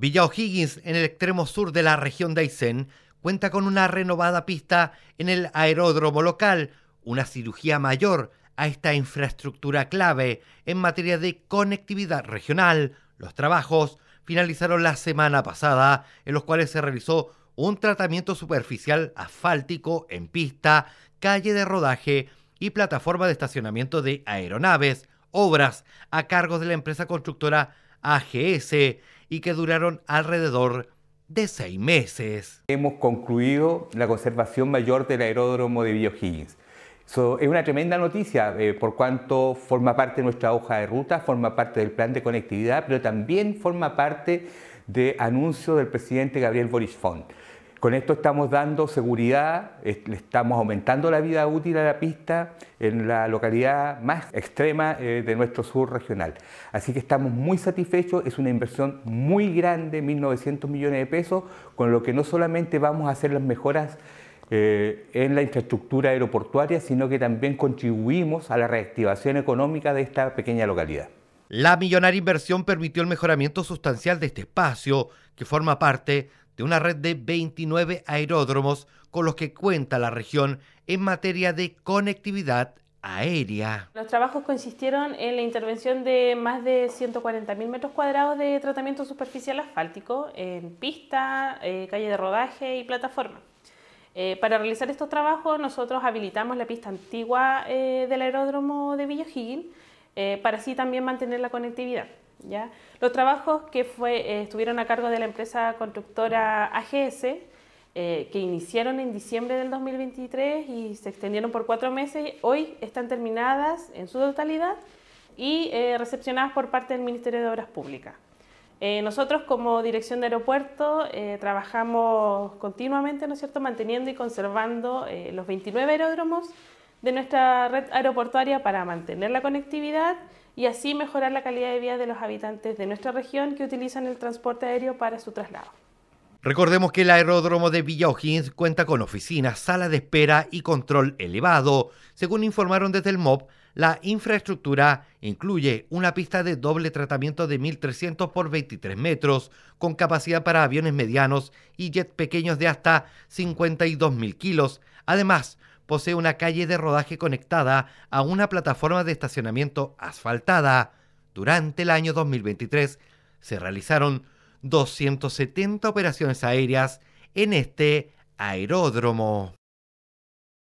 Villa O'Higgins, en el extremo sur de la región de Aysén, cuenta con una renovada pista en el aeródromo local, una cirugía mayor a esta infraestructura clave en materia de conectividad regional. Los trabajos finalizaron la semana pasada, en los cuales se realizó un tratamiento superficial asfáltico en pista, calle de rodaje y plataforma de estacionamiento de aeronaves, obras a cargo de la empresa constructora AGS y que duraron alrededor de seis meses. Hemos concluido la conservación mayor del aeródromo de Villohiggins. es una tremenda noticia eh, por cuanto forma parte de nuestra hoja de ruta, forma parte del plan de conectividad, pero también forma parte de anuncio del presidente Gabriel Boris Font. Con esto estamos dando seguridad, estamos aumentando la vida útil a la pista en la localidad más extrema eh, de nuestro sur regional. Así que estamos muy satisfechos, es una inversión muy grande, 1.900 millones de pesos, con lo que no solamente vamos a hacer las mejoras eh, en la infraestructura aeroportuaria, sino que también contribuimos a la reactivación económica de esta pequeña localidad. La millonaria inversión permitió el mejoramiento sustancial de este espacio, que forma parte de una red de 29 aeródromos con los que cuenta la región en materia de conectividad aérea. Los trabajos consistieron en la intervención de más de 140.000 metros cuadrados de tratamiento superficial asfáltico en pista, eh, calle de rodaje y plataforma. Eh, para realizar estos trabajos nosotros habilitamos la pista antigua eh, del aeródromo de Villa eh, para así también mantener la conectividad. Los trabajos que eh, estuvieron a cargo de la empresa constructora AGS, eh, que iniciaron en diciembre del 2023 y se extendieron por cuatro meses, hoy están terminadas en su totalidad y recepcionadas por parte del Ministerio de Obras Públicas. nosotros como Dirección de Aeropuerto trabajamos continuamente, ¿no es cierto?, manteniendo y conservando los 29 aeródromos de nuestra red aeroportuaria para mantener la conectividad y así mejorar la calidad de vida de los habitantes de nuestra región que utilizan el transporte aéreo para su traslado. Recordemos que el aeródromo de Villa O'Higgins cuenta con oficinas, sala de espera y control elevado. Según informaron desde el MOB, la infraestructura incluye una pista de doble tratamiento de 1.300 por 23 metros, con capacidad para aviones medianos y jets pequeños de hasta 52.000 kilos. Además, posee una calle de rodaje conectada a una plataforma de estacionamiento asfaltada. Durante el año 2023 se realizaron 270 operaciones aéreas en este aeródromo.